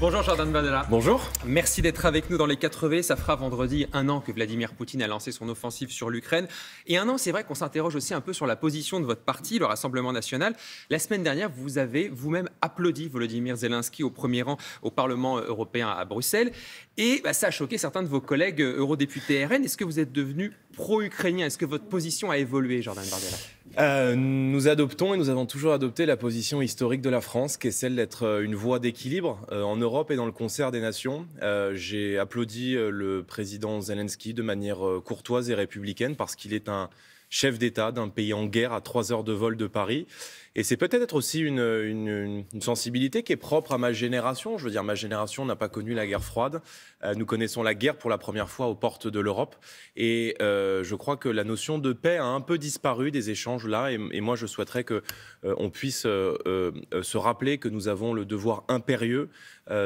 Bonjour Jordan Bardella, Bonjour. Merci d'être avec nous dans les 4V. Ça fera vendredi un an que Vladimir Poutine a lancé son offensive sur l'Ukraine. Et un an, c'est vrai qu'on s'interroge aussi un peu sur la position de votre parti, le Rassemblement national. La semaine dernière, vous avez vous-même applaudi Volodymyr Zelensky au premier rang au Parlement européen à Bruxelles. Et bah, ça a choqué certains de vos collègues euh, eurodéputés RN. Est-ce que vous êtes devenu pro-ukrainien Est-ce que votre position a évolué, Jordan Bardella euh, nous adoptons et nous avons toujours adopté la position historique de la France, qui est celle d'être euh, une voie d'équilibre euh, en Europe et dans le concert des nations. J'ai applaudi le président Zelensky de manière courtoise et républicaine parce qu'il est un chef d'État d'un pays en guerre à trois heures de vol de Paris. Et c'est peut-être aussi une, sensibilité qui est propre à ma génération. Je veux dire, ma génération n'a pas connu la guerre froide. Euh, nous connaissons la guerre pour la première fois aux portes de l'Europe. Et euh, je crois que la notion de paix a un peu disparu des échanges là. Et, moi, je souhaiterais que euh, on puisse se rappeler que nous avons le devoir impérieux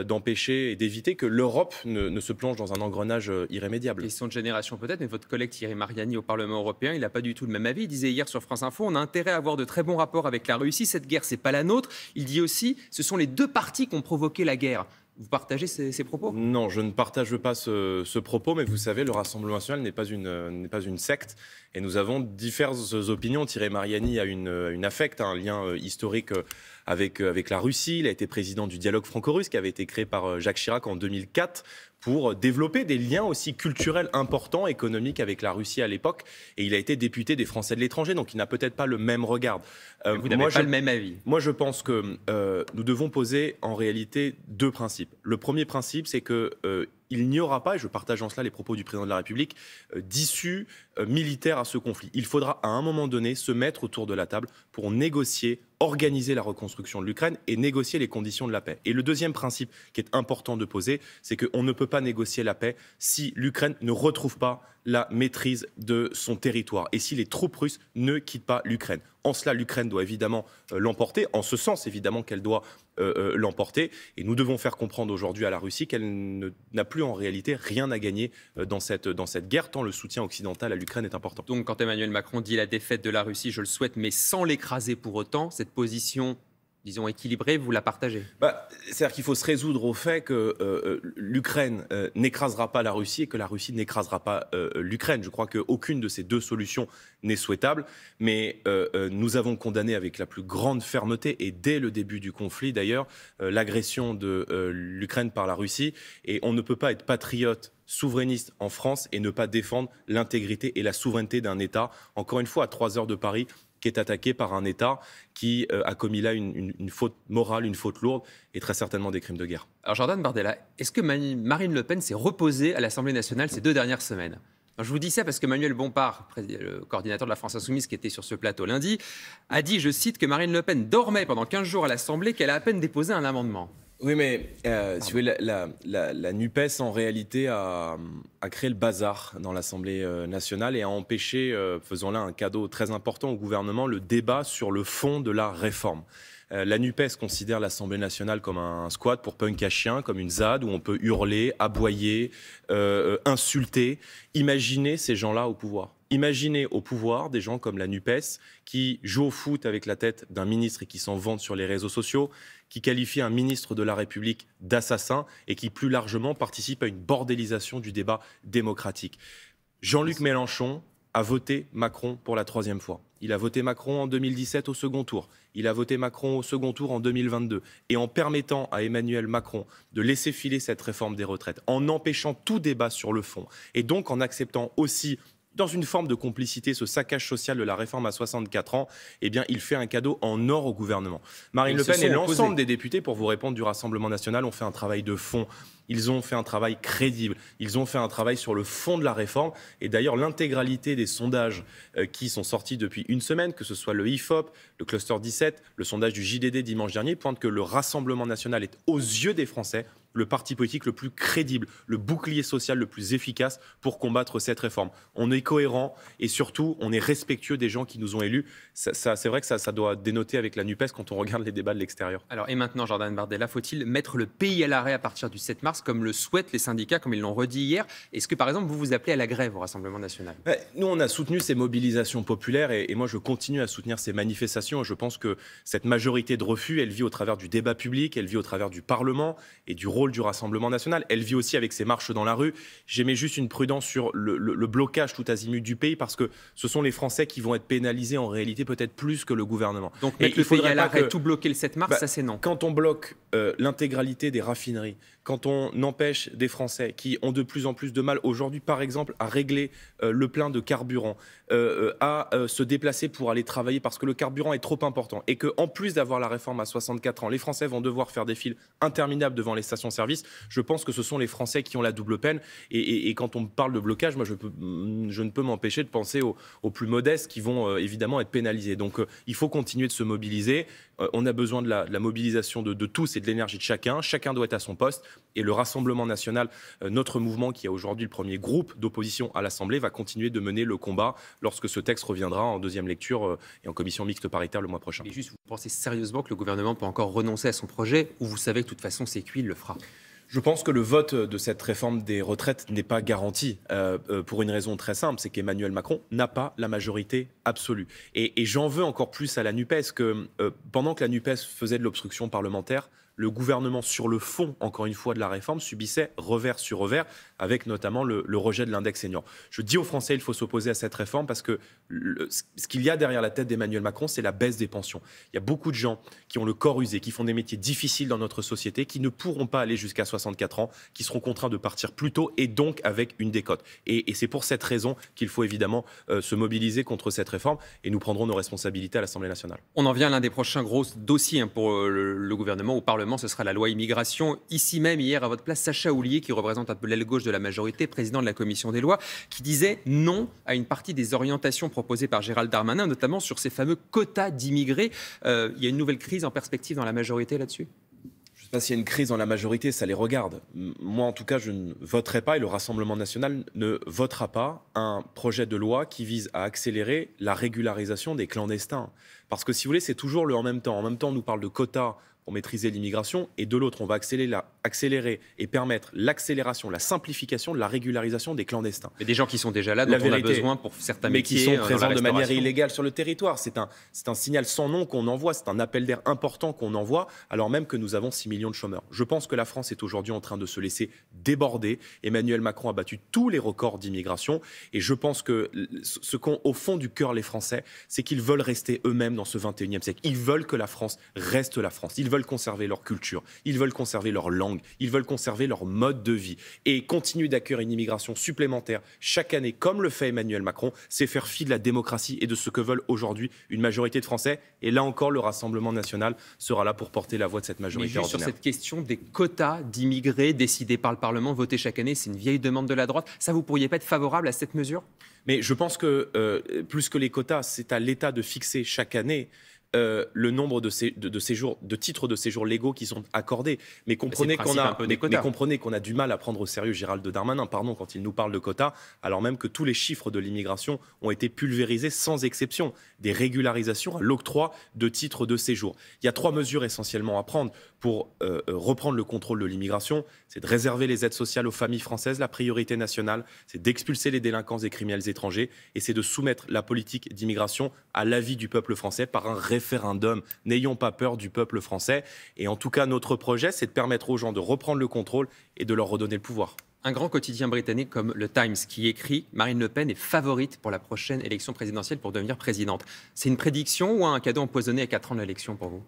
d'empêcher et d'éviter que l'Europe ne, se plonge dans un engrenage irrémédiable. Question de génération peut-être, mais votre collègue Thierry Mariani au Parlement européen, il n'a pas tout le même avis. Il disait hier sur France Info, on a intérêt à avoir de très bons rapports avec la Russie. Cette guerre, c'est pas la nôtre. Il dit aussi, ce sont les deux parties qui ont provoqué la guerre. Vous partagez ces, propos Non, je ne partage pas ce, propos, mais vous savez, le Rassemblement national n'est pas une, pas une secte. Et nous avons diverses opinions. Thierry Mariani a une, affecte, un lien euh, historique euh, avec, euh, avec la Russie. Il a été président du dialogue franco-russe qui avait été créé par Jacques Chirac en 2004 pour développer des liens aussi culturels importants, économiques avec la Russie à l'époque. Et il a été député des Français de l'étranger, donc il n'a peut-être pas le même regard. Euh, vous n'avez pas le même avis. Moi, je pense que euh, nous devons poser en réalité deux principes. Le premier principe, c'est que euh, il n'y aura pas, et je partage en cela les propos du président de la République, d'issue militaire à ce conflit. Il faudra à un moment donné se mettre autour de la table pour négocier organiser la reconstruction de l'Ukraine et négocier les conditions de la paix. Et le deuxième principe qui est important de poser, c'est qu'on ne peut pas négocier la paix si l'Ukraine ne retrouve pas la maîtrise de son territoire et si les troupes russes ne quittent pas l'Ukraine. En cela, l'Ukraine doit évidemment euh, l'emporter, en ce sens évidemment qu'elle doit euh, euh, l'emporter. Et nous devons faire comprendre aujourd'hui à la Russie qu'elle n'a plus en réalité rien à gagner dans cette, dans cette guerre, tant le soutien occidental à l'Ukraine est important. Donc quand Emmanuel Macron dit la défaite de la Russie, je le souhaite, mais sans l'écraser pour autant, cette position disons, équilibrée, vous la partagez bah, C'est-à-dire qu'il faut se résoudre au fait que euh, euh, l'Ukraine euh, n'écrasera pas la Russie et que la Russie n'écrasera pas l'Ukraine. Je crois qu'aucune de ces deux solutions n'est souhaitable, mais nous avons condamné avec la plus grande fermeté, et dès le début du conflit d'ailleurs, l'agression de l'Ukraine par la Russie, et on ne peut pas être patriote souverainiste en France et ne pas défendre l'intégrité et la souveraineté d'un État. Encore une fois, à 3 heures de Paris, qui est attaqué par un État qui euh, a commis là une, une, faute morale, une faute lourde et très certainement des crimes de guerre. Alors Jordan Bardella, est-ce que Marine Le Pen s'est reposée à l'Assemblée nationale ces deux dernières semaines je vous dis ça parce que Manuel Bompard, le coordinateur de la France Insoumise qui était sur ce plateau lundi, a dit, je cite, que Marine Le Pen dormait pendant 15 jours à l'Assemblée, qu'elle a à peine déposé un amendement. Oui, mais euh, la, NUPES, en réalité, a, créé le bazar dans l'Assemblée euh, nationale et a empêché, euh, faisons faisant là un cadeau très important au gouvernement, le débat sur le fond de la réforme la NUPES considère l'Assemblée nationale comme un squat pour punk à chien, comme une ZAD, où on peut hurler, aboyer, insulter. Imaginez ces gens-là au pouvoir. Imaginez au pouvoir des gens comme la NUPES qui jouent au foot avec la tête d'un ministre et qui s'en vantent sur les réseaux sociaux, qui qualifient un ministre de la République d'assassin et qui plus largement participent à une bordélisation du débat démocratique. Jean-Luc Mélenchon a voté Macron pour la troisième fois. Il a voté Macron en 2017 au second tour. Il a voté Macron au second tour en 2022. Et en permettant à Emmanuel Macron de laisser filer cette réforme des retraites, en empêchant tout débat sur le fond, et donc en acceptant aussi dans une forme de complicité, ce saccage social de la réforme à 64 ans, eh bien, il fait un cadeau en or au gouvernement. Marine Le Pen et l'ensemble des députés, pour vous répondre, du Rassemblement national ont fait un travail de fond. Ils ont fait un travail crédible. Ils ont fait un travail sur le fond de la réforme. Et d'ailleurs, l'intégralité des sondages euh, qui sont sortis depuis une semaine, que ce soit le IFOP, le Cluster 17, le sondage du JDD dimanche dernier, pointent que le Rassemblement national est aux yeux des Français le parti politique le plus crédible, le bouclier social le plus efficace pour combattre cette réforme. On est cohérent et surtout, on est respectueux des gens qui nous ont élus. Ça, c'est vrai que ça, ça doit dénoter avec la NUPES quand on regarde les débats de l'extérieur. Alors, et maintenant, Jordan Bardella, faut-il mettre le pays à l'arrêt à partir du 7 mars, comme le souhaitent les syndicats, comme ils l'ont redit hier Est-ce que, par exemple, vous vous appelez à la grève au Rassemblement national Nous, on a soutenu ces mobilisations populaires et, moi, je continue à soutenir ces manifestations. je pense que cette majorité de refus, elle vit au travers du débat public, elle vit au travers du Parlement et du rôle du Rassemblement national. Elle vit aussi avec ses marches dans la rue. J'aimais juste une prudence sur le, blocage tout azimut du pays parce que ce sont les Français qui vont être pénalisés en réalité peut-être plus que le gouvernement. Donc, il faudrait à l'arrêt tout bloquer le 7 mars, bah, ça c'est non. Quand on bloque euh, l'intégralité des raffineries, quand on empêche des Français qui ont de plus en plus de mal aujourd'hui, par exemple, à régler euh, le plein de carburant, euh, euh, à se déplacer pour aller travailler parce que le carburant est trop important, et qu'en plus d'avoir la réforme à 64 ans, les Français vont devoir faire des files interminables devant les stations-service, je pense que ce sont les Français qui ont la double peine. Et, quand on parle de blocage, moi, je, ne peux m'empêcher de penser aux, plus modestes qui vont évidemment être pénalisés. Donc, il faut continuer de se mobiliser. Euh, on a besoin de la, mobilisation de, tous et de l'énergie de chacun. Chacun doit être à son poste. Et le Rassemblement national, euh, notre mouvement qui a aujourd'hui le premier groupe d'opposition à l'Assemblée, va continuer de mener le combat lorsque ce texte reviendra en deuxième lecture euh, et en commission mixte paritaire le mois prochain. Et juste, vous pensez sérieusement que le gouvernement peut encore renoncer à son projet ou vous savez que de toute façon c'est qui le fera je pense que le vote de cette réforme des retraites n'est pas garanti euh, euh, pour une raison très simple, c'est qu'Emmanuel Macron n'a pas la majorité absolue. Et, j'en veux encore plus à la NUPES que euh, pendant que la NUPES faisait de l'obstruction parlementaire, le gouvernement, sur le fond, encore une fois, de la réforme, subissait revers sur revers, avec notamment le, rejet de l'index senior. Je dis aux Français, il faut s'opposer à cette réforme parce que ce qu'il y a derrière la tête d'Emmanuel Macron, c'est la baisse des pensions. Il y a beaucoup de gens qui ont le corps usé, qui font des métiers difficiles dans notre société, qui ne pourront pas aller jusqu'à 64 ans, qui seront contraints de partir plus tôt et donc avec une décote. Et, c'est pour cette raison qu'il faut évidemment euh, se mobiliser contre cette réforme et nous prendrons nos responsabilités à l'Assemblée nationale. On en vient à l'un des prochains gros dossiers hein, pour euh, le, le gouvernement au Parlement ce sera la loi immigration. Ici même, hier, à votre place, Sacha Oulier, qui représente un peu l'aile gauche de la majorité, président de la commission des lois, qui disait non à une partie des orientations proposées par Gérald Darmanin, notamment sur ces fameux quotas d'immigrés. Euh, il y a une nouvelle crise en perspective dans la majorité là-dessus je ne sais pas s'il y a une crise dans la majorité, ça les regarde. Moi, en tout cas, je ne voterai pas et le Rassemblement national ne votera pas un projet de loi qui vise à accélérer la régularisation des clandestins. Parce que si vous voulez, c'est toujours le en même temps. En même temps, on nous parle de quotas pour maîtriser l'immigration, et de l'autre, on va accélérer, accélérer et permettre l'accélération, la simplification de la régularisation des clandestins. Mais des gens qui sont déjà là, dont on a besoin pour certains métiers. Mais qui sont euh, présents de manière illégale sur le territoire. C'est un, c'est un signal sans nom qu'on envoie, c'est un appel d'air important qu'on envoie, alors même que nous avons 6 millions de chômeurs. Je pense que la France est aujourd'hui en train de se laisser déborder. Emmanuel Macron a battu tous les records d'immigration, et je pense que ce qu'ont au fond du cœur les Français, c'est qu'ils veulent rester eux-mêmes dans ce 21e siècle. Ils veulent que la France reste la France. Ils veulent conserver leur culture, ils veulent conserver leur langue, ils veulent conserver leur mode de vie. Et continuer d'accueillir une immigration supplémentaire chaque année, comme le fait Emmanuel Macron, c'est faire fi de la démocratie et de ce que veulent aujourd'hui une majorité de Français. Et là encore, le Rassemblement national sera là pour porter la voix de cette majorité. Mais sur cette question des quotas d'immigrés décidés par le Parlement, votés chaque année, c'est une vieille demande de la droite. Ça, vous pourriez pas être favorable à cette mesure mais je pense que euh, plus que les quotas, c'est à l'État de fixer chaque année euh, le nombre de, de, de titres de séjour légaux qui sont accordés. Mais comprenez qu'on a, mais, comprenez qu'on a du mal à prendre au sérieux Gérald Darmanin, pardon, quand il nous parle de quotas, alors même que tous les chiffres de l'immigration ont été pulvérisés sans exception, des régularisations à l'octroi de titres de séjour. Il y a trois mesures essentiellement à prendre pour euh, euh, reprendre le contrôle de l'immigration. C'est de réserver les aides sociales aux familles françaises, la priorité nationale. C'est d'expulser les délinquants et criminels étrangers. Et c'est de soumettre la politique d'immigration à l'avis du peuple français par un référendum référendum. N'ayons pas peur du peuple français. Et en tout cas, notre projet, c'est de permettre aux gens de reprendre le contrôle et de leur redonner le pouvoir. Un grand quotidien britannique comme le Times qui écrit Marine Le Pen est favorite pour la prochaine élection présidentielle pour devenir présidente. C'est une prédiction ou un cadeau empoisonné à 4 ans de l'élection pour vous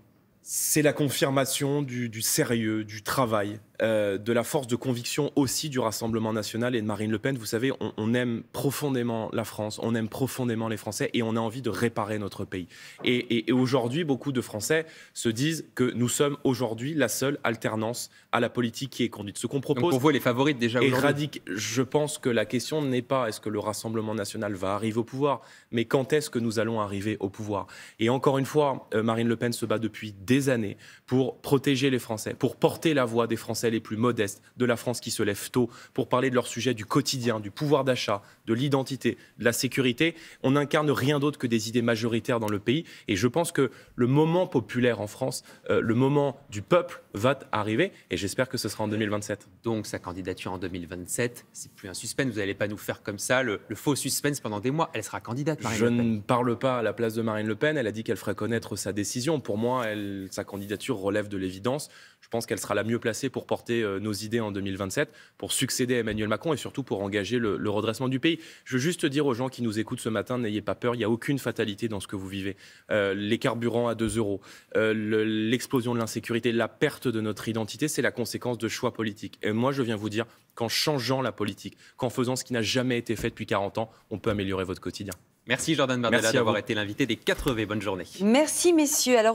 c'est la confirmation du, sérieux, du travail, euh, de la force de conviction aussi du Rassemblement national et de Marine Le Pen. Vous savez, on, aime profondément la France, on aime profondément les Français et on a envie de réparer notre pays. Et, aujourd'hui, beaucoup de Français se disent que nous sommes aujourd'hui la seule alternance à la politique qui est conduite. Ce qu'on propose. Donc on voit les favorites déjà aujourd'hui. Je pense que la question n'est pas est-ce que le Rassemblement national va arriver au pouvoir, mais quand est-ce que nous allons arriver au pouvoir. Et encore une fois, euh, Marine Le Pen se bat depuis des des années pour protéger les Français, pour porter la voix des Français les plus modestes, de la France qui se lève tôt, pour parler de leur sujet du quotidien, du pouvoir d'achat, de l'identité, de la sécurité. On n'incarne rien d'autre que des idées majoritaires dans le pays. Et je pense que le moment populaire en France, euh, le moment du peuple va arriver. Et j'espère que ce sera en 2027. Donc sa candidature en 2027, c'est plus un suspense. Vous n'allez pas nous faire comme ça le, faux suspense pendant des mois. Elle sera candidate. Marine je ne parle pas à la place de Marine Le Pen. Elle a dit qu'elle ferait connaître sa décision. Pour moi, elle sa candidature relève de l'évidence. Je pense qu'elle sera la mieux placée pour porter euh, nos idées en 2027, pour succéder à Emmanuel Macron et surtout pour engager le, redressement du pays. Je veux juste dire aux gens qui nous écoutent ce matin, n'ayez pas peur, il n'y a aucune fatalité dans ce que vous vivez. Euh, les carburants à 2 euros, euh, l'explosion de l'insécurité, la perte de notre identité, c'est la conséquence de choix politiques. Et moi, je viens vous dire qu'en changeant la politique, qu'en faisant ce qui n'a jamais été fait depuis 40 ans, on peut améliorer votre quotidien. Merci Jordan Bardella d'avoir été l'invité des 4V. Bonne journée. Merci messieurs. Alors...